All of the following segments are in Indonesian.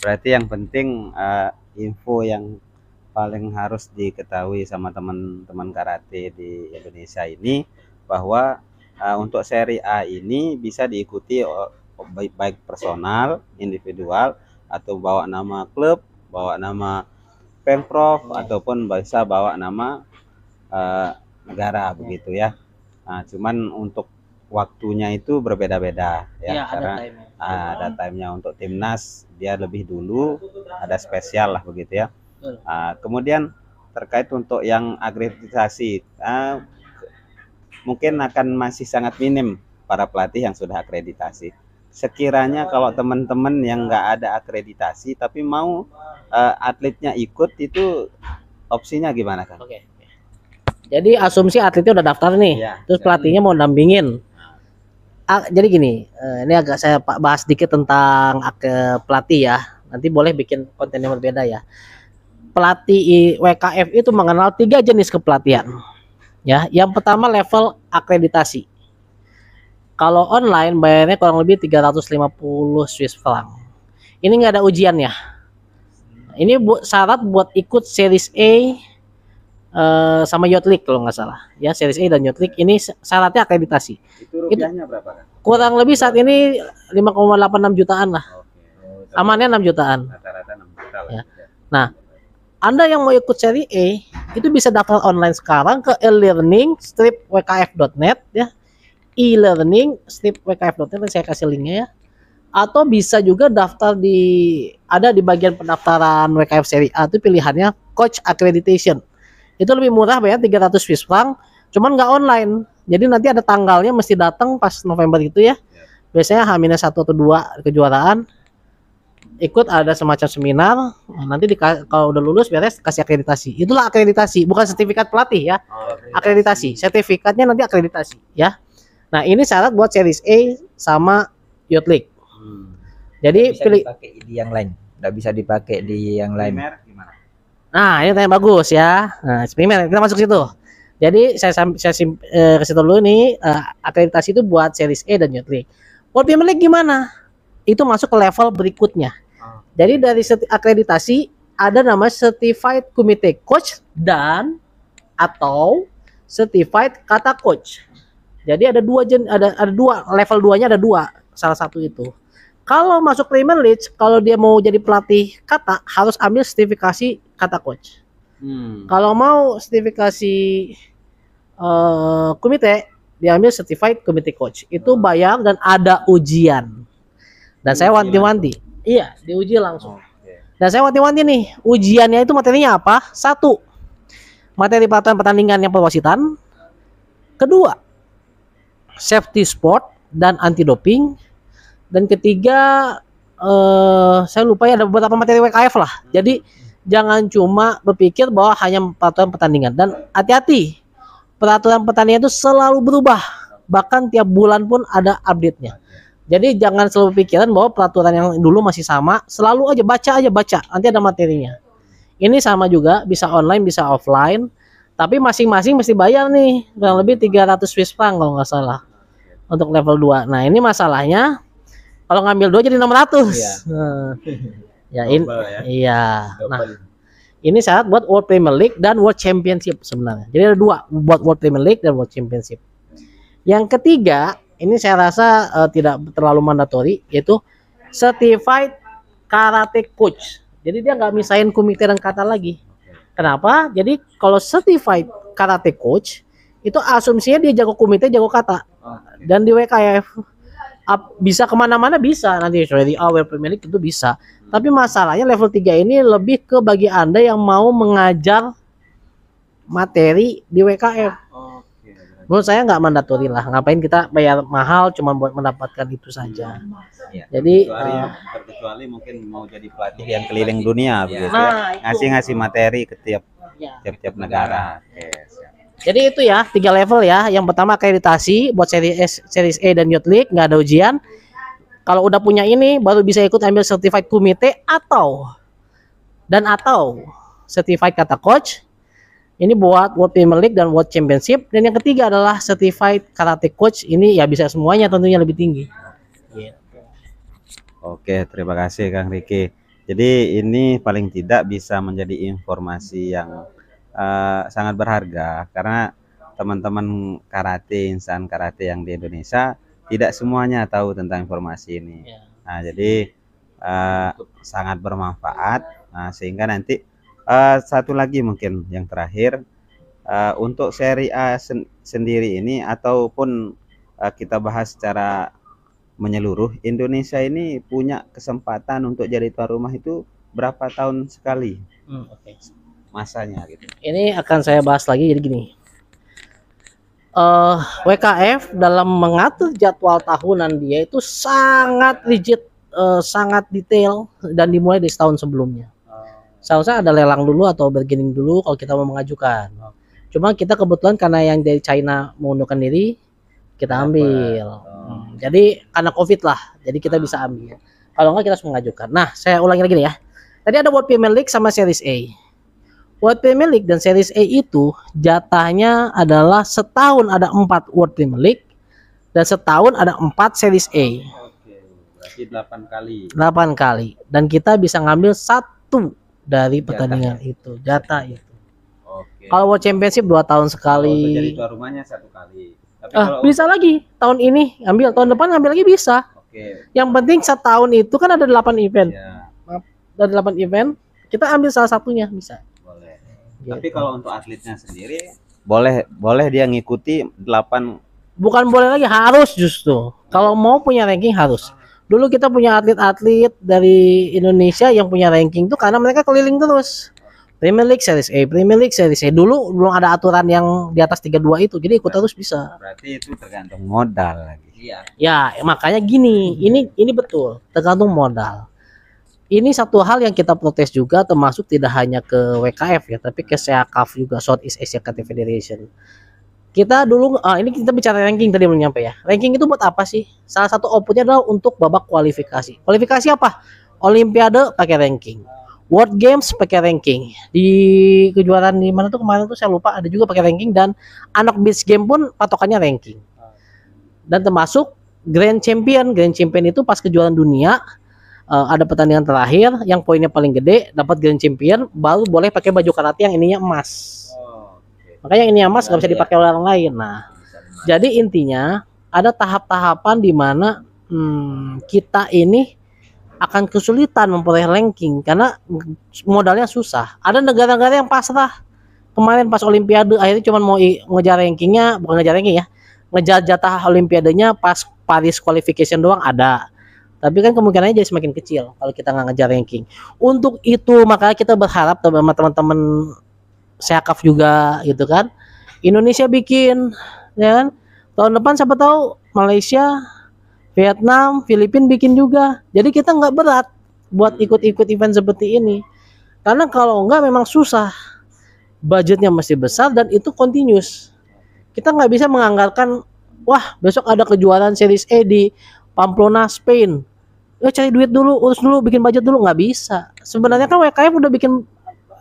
berarti yang penting uh, info yang paling harus diketahui sama teman-teman karate di Indonesia ini bahwa uh, untuk seri A ini bisa diikuti eh, baik baik personal, individual atau bawa nama klub, bawa nama pemprov iya. ataupun bisa bawa nama uh, negara begitu ya. Nah, cuman untuk waktunya itu berbeda-beda ya, ya karena ah, ada timenya. ada timenya untuk timnas dia lebih dulu ada spesial lah begitu ya ah, kemudian terkait untuk yang akreditasi, uh, mungkin akan masih sangat minim para pelatih yang sudah akreditasi sekiranya kalau teman-teman yang nggak ada akreditasi tapi mau uh, atletnya ikut itu opsinya gimana kan? Oke. Jadi asumsi atletnya udah daftar nih, ya, terus pelatihnya mau dampingin. Ah, jadi gini, eh, ini agak saya bahas sedikit tentang pelatih ya. Nanti boleh bikin konten yang berbeda ya. Pelatih WKF itu mengenal tiga jenis kepelatihan. Ya, yang pertama level akreditasi. Kalau online bayarnya kurang lebih 350 Swiss franc. Ini nggak ada ujiannya. Ini bu, syarat buat ikut series A Eh, sama sama Yotlik kalau nggak salah ya Series A dan Yotlik ini syaratnya akreditasi. Itu gitu. rupiahnya berapa kan? Kurang lebih saat ini 5,86 jutaan lah. Oh, oh, Amannya 6 jutaan. Rata-rata 6 juta lah. Ya. Nah, Anda yang mau ikut seri A itu bisa daftar online sekarang ke e-learning strip wkf.net ya. e-learning strip wkf.net saya kasih linknya ya. Atau bisa juga daftar di ada di bagian pendaftaran WKF seri A itu pilihannya coach accreditation itu lebih murah bayar 300 Swiss franc cuman nggak online jadi nanti ada tanggalnya mesti datang pas November itu ya biasanya H-1 atau 2 kejuaraan ikut ada semacam seminar nanti di, kalau udah lulus beres kasih akreditasi itulah akreditasi bukan sertifikat pelatih ya oh, akreditasi sertifikatnya nanti akreditasi ya nah ini syarat buat series A sama Youth League hmm. jadi pilih yang lain nggak bisa dipakai di yang lain Primer Nah, ini tanya bagus ya. Nah, eksperimen kita masuk situ. Jadi saya saya eh, ke situ dulu nih eh, akreditasi itu buat series A dan Youth League. World Premier League gimana? Itu masuk ke level berikutnya. Ah. Jadi dari akreditasi ada nama Certified Committee Coach dan atau Certified Kata Coach. Jadi ada dua jen, ada ada dua level duanya ada dua salah satu itu. Kalau masuk Premier League, kalau dia mau jadi pelatih kata harus ambil sertifikasi kata coach. Hmm. Kalau mau sertifikasi uh, komite, diambil certified komite coach. Itu hmm. bayar dan ada ujian. Dan di saya wanti-wanti. Iya, diuji langsung. Oh, okay. Dan saya wanti-wanti nih, ujiannya itu materinya apa? Satu, materi pelatihan pertandingan yang perwasitan. Kedua, safety sport dan anti doping. Dan ketiga eh, saya lupa ya ada beberapa materi WKF lah. Hmm. Jadi jangan cuma berpikir bahwa hanya peraturan pertandingan dan hati-hati peraturan pertandingan itu selalu berubah bahkan tiap bulan pun ada update-nya jadi jangan selalu pikiran bahwa peraturan yang dulu masih sama selalu aja baca aja baca nanti ada materinya ini sama juga bisa online bisa offline tapi masing-masing mesti bayar nih kurang lebih 300 Swiss franc kalau nggak salah untuk level 2 nah ini masalahnya kalau ngambil dua jadi 600 iya. ya in, ya. iya Double. nah ini syarat buat World Premier League dan World Championship sebenarnya jadi ada dua buat World Premier League dan World Championship yang ketiga ini saya rasa uh, tidak terlalu mandatory yaitu certified karate coach jadi dia nggak misain komite dan kata lagi kenapa jadi kalau certified karate coach itu asumsinya dia jago komite, jago kata ah, dan di WKF up, bisa kemana-mana bisa nanti di awal pemilik itu bisa tapi masalahnya level 3 ini lebih ke bagi anda yang mau mengajar materi di WKF menurut saya nggak mandatori lah ngapain kita bayar mahal cuma buat mendapatkan itu saja ya, jadi terkecuali, uh, eh, mungkin mau jadi pelatih yang keliling dunia iya. ya. begitu nah, ngasih ngasih-ngasih materi ke tiap iya. tiap ya. negara jadi itu ya, tiga level ya. Yang pertama akreditasi buat seri S, series A dan Youth League, nggak ada ujian. Kalau udah punya ini, baru bisa ikut ambil certified komite atau dan atau certified kata coach. Ini buat World Premier League dan World Championship. Dan yang ketiga adalah certified karate coach. Ini ya bisa semuanya tentunya lebih tinggi. Oke, terima kasih Kang Riki. Jadi ini paling tidak bisa menjadi informasi yang Eh, sangat berharga karena teman-teman karate insan karate yang di Indonesia tidak semuanya tahu tentang informasi ini. Ya. Nah, jadi uh, sangat bermanfaat nah, sehingga nanti uh, satu lagi mungkin yang terakhir uh, untuk seri A sen sendiri ini ataupun uh, kita bahas secara menyeluruh Indonesia ini punya kesempatan untuk jadi tuan rumah itu berapa tahun sekali? Hmm, okay masanya gitu. Ini akan saya bahas lagi jadi gini. Uh, eh, WKF dalam mengatur jadwal tahunan dia itu sangat rigid, uh, sangat detail dan dimulai di setahun sebelumnya. Oh. Seharusnya ada lelang dulu atau bergening dulu kalau kita mau mengajukan. Oh. Cuma kita kebetulan karena yang dari China mengundurkan diri, kita ambil. Oh. Hmm, jadi karena COVID lah, jadi kita bisa ambil. Kalau enggak kita harus mengajukan. Nah, saya ulangi lagi nih ya. Tadi ada World Premier League sama Series A World Premier League dan Series A itu jatahnya adalah setahun ada empat World Premier League dan setahun ada empat Series A. Oke, berarti delapan kali. Delapan kali dan kita bisa ngambil satu dari pertandingan jatah. Ya? itu, jatah itu. Oke. Kalau World Championship dua tahun sekali. jadi tuan rumahnya satu kali. Tapi ah, kalau... bisa lagi tahun ini ambil, tahun depan ambil lagi bisa. Oke. Yang penting setahun itu kan ada delapan event. Ya. Ada delapan event, kita ambil salah satunya bisa. Gitu. Tapi kalau untuk atletnya sendiri boleh boleh dia ngikuti 8 bukan boleh lagi harus justru. Kalau mau punya ranking harus. Dulu kita punya atlet-atlet dari Indonesia yang punya ranking tuh karena mereka keliling terus. Premier League Series A, Premier League Series A. Dulu belum ada aturan yang di atas 32 itu. Jadi ikut terus bisa. Berarti itu tergantung modal lagi. Iya. Ya, makanya gini, ini ini betul, tergantung modal ini satu hal yang kita protes juga termasuk tidak hanya ke WKF ya tapi ke SEAKAF juga Southeast Asia Karate Federation kita dulu uh, ini kita bicara ranking tadi belum nyampe ya ranking itu buat apa sih salah satu outputnya adalah untuk babak kualifikasi kualifikasi apa Olimpiade pakai ranking World Games pakai ranking di kejuaraan di mana tuh kemarin tuh saya lupa ada juga pakai ranking dan anak beach game pun patokannya ranking dan termasuk Grand Champion Grand Champion itu pas kejuaraan dunia uh, ada pertandingan terakhir yang poinnya paling gede dapat grand champion baru boleh pakai baju karate yang ininya emas makanya ini emas nggak bisa iya, iya. dipakai oleh orang lain nah jadi intinya ada tahap-tahapan di mana hmm, kita ini akan kesulitan memperoleh ranking karena modalnya susah. Ada negara-negara yang pasrah. Kemarin pas Olimpiade akhirnya cuma mau ngejar rankingnya, bukan ngejar ranking ya, ngejar jatah Olimpiadenya pas Paris qualification doang ada tapi kan kemungkinannya jadi semakin kecil kalau kita nggak ngejar ranking. Untuk itu makanya kita berharap sama teman-teman Seakaf juga gitu kan. Indonesia bikin ya kan. Tahun depan siapa tahu Malaysia, Vietnam, Filipina bikin juga. Jadi kita nggak berat buat hmm. ikut-ikut event seperti ini. Karena kalau nggak memang susah. Budgetnya masih besar dan itu continuous. Kita nggak bisa menganggarkan wah besok ada kejuaraan series E di Pamplona Spain ya cari duit dulu urus dulu bikin budget dulu nggak bisa sebenarnya kan WKF udah bikin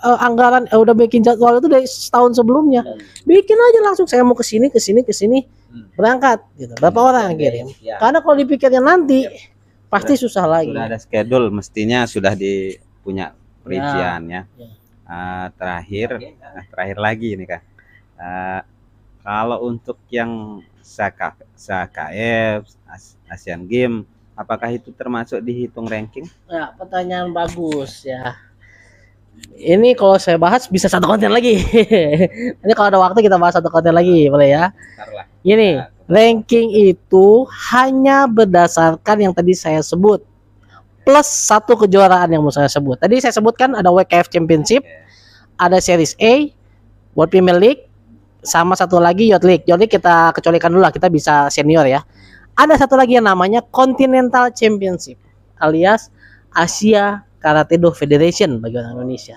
uh, anggaran uh, udah bikin jadwal itu dari setahun sebelumnya bikin aja langsung saya mau ke sini ke sini ke sini hmm. berangkat gitu berapa hmm. orang iya, kirim ya. karena kalau dipikirnya nanti ya. pasti sudah, susah lagi sudah ada schedule mestinya sudah dipunya perincian nah, ya, ya. Uh, terakhir nah, terakhir lagi ini kak. uh, kalau untuk yang SKF, Asian Games, apakah itu termasuk dihitung ranking? Ya, pertanyaan bagus ya. Ini kalau saya bahas bisa satu konten lagi. Ini kalau ada waktu kita bahas satu konten lagi, boleh ya? Ini nah, ranking itu hanya berdasarkan yang tadi saya sebut plus satu kejuaraan yang mau saya sebut. Tadi saya sebutkan ada WKF Championship, ada Series A, World Premier League, sama satu lagi Yotlik. Yotlik kita kecolikan dulu lah, kita bisa senior ya. Ada satu lagi yang namanya Continental Championship alias Asia Karate Do Federation bagi orang Indonesia.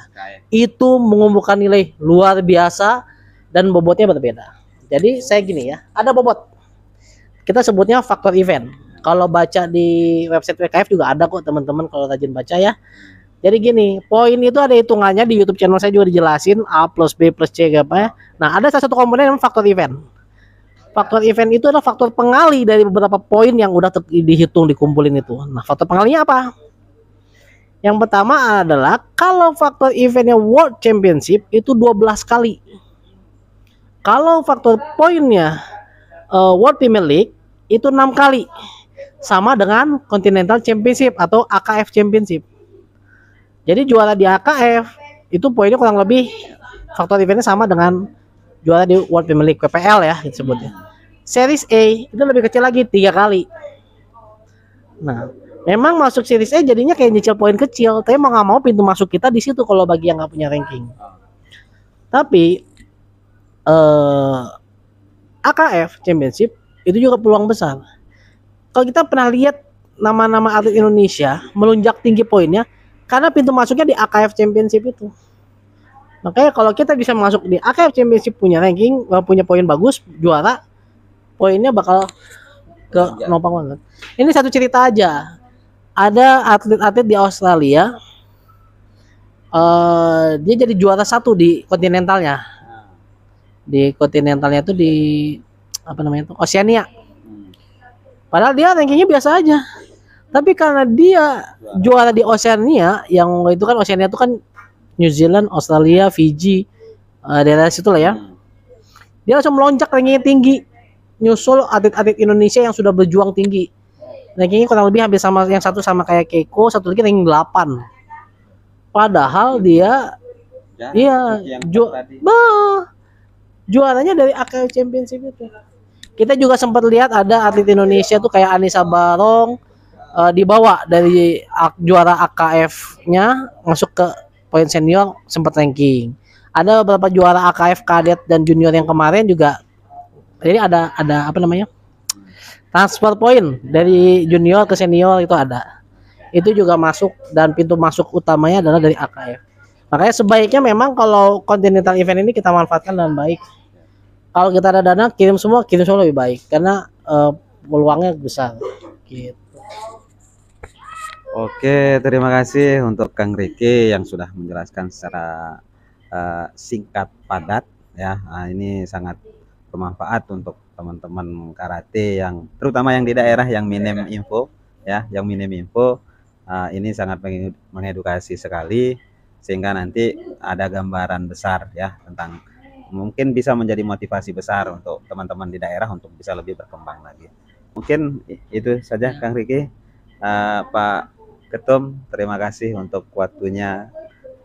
Itu mengumpulkan nilai luar biasa dan bobotnya berbeda. Jadi saya gini ya, ada bobot. Kita sebutnya faktor event. Kalau baca di website WKF juga ada kok teman-teman kalau rajin baca ya. Jadi gini, poin itu ada hitungannya di YouTube channel saya juga dijelasin A plus B plus C apa ya. Nah, ada salah satu komponen yang faktor event. Faktor event itu adalah faktor pengali dari beberapa poin yang udah dihitung dikumpulin itu. Nah, faktor pengalinya apa? Yang pertama adalah kalau faktor eventnya World Championship itu 12 kali. Kalau faktor poinnya uh, World Premier League itu enam kali. Sama dengan Continental Championship atau AKF Championship. Jadi juara di AKF itu poinnya kurang lebih faktor eventnya sama dengan juara di World Premier League PPL ya disebutnya. Series A itu lebih kecil lagi tiga kali. Nah, memang masuk Series A jadinya kayak nyicil poin kecil, tapi mau nggak mau pintu masuk kita di situ kalau bagi yang nggak punya ranking. Tapi eh, AKF Championship itu juga peluang besar. Kalau kita pernah lihat nama-nama atlet Indonesia melunjak tinggi poinnya, karena pintu masuknya di AKF Championship itu makanya kalau kita bisa masuk di AKF Championship punya ranking eh, punya poin bagus juara poinnya bakal ke nopang banget ini satu cerita aja ada atlet-atlet di Australia uh, dia jadi juara satu di kontinentalnya di kontinentalnya itu di apa namanya itu Oceania hmm. padahal dia rankingnya biasa aja tapi karena dia juara di Oceania, yang itu kan Oceania itu kan New Zealand, Australia, Fiji, uh, daerah situ lah ya. Hmm. Dia langsung melonjak rankingnya tinggi, nyusul atlet-atlet Indonesia yang sudah berjuang tinggi. Rankingnya kurang lebih hampir sama yang satu sama kayak Keiko, satu lagi ranking 8. Padahal dia ya, iya ju bah, juaranya dari AKL Championship itu. Kita juga sempat lihat ada atlet Indonesia tuh kayak Anissa Barong, uh, dibawa dari juara AKF-nya masuk ke poin senior sempat ranking. Ada beberapa juara AKF kadet dan junior yang kemarin juga jadi ada ada apa namanya? transfer poin dari junior ke senior itu ada. Itu juga masuk dan pintu masuk utamanya adalah dari AKF. Makanya sebaiknya memang kalau continental event ini kita manfaatkan dengan baik. Kalau kita ada dana kirim semua kirim semua lebih baik karena uh, peluangnya besar gitu. Oke, terima kasih untuk Kang Riki yang sudah menjelaskan secara uh, singkat padat ya. Nah, ini sangat bermanfaat untuk teman-teman karate yang terutama yang di daerah yang minim info ya, yang minim info. Uh, ini sangat mengedukasi sekali sehingga nanti ada gambaran besar ya tentang mungkin bisa menjadi motivasi besar untuk teman-teman di daerah untuk bisa lebih berkembang lagi. Mungkin itu saja ya. Kang Riki. Uh, Pak Ketum terima kasih untuk waktunya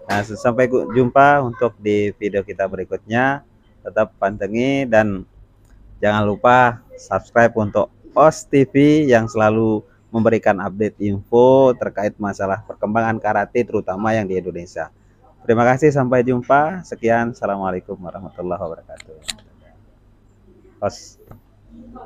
nah, sampai jumpa untuk di video kita berikutnya tetap pantengi dan jangan lupa subscribe untuk OS TV yang selalu memberikan update info terkait masalah perkembangan karate terutama yang di Indonesia. Terima kasih, sampai jumpa. Sekian, Assalamualaikum warahmatullahi wabarakatuh. Os.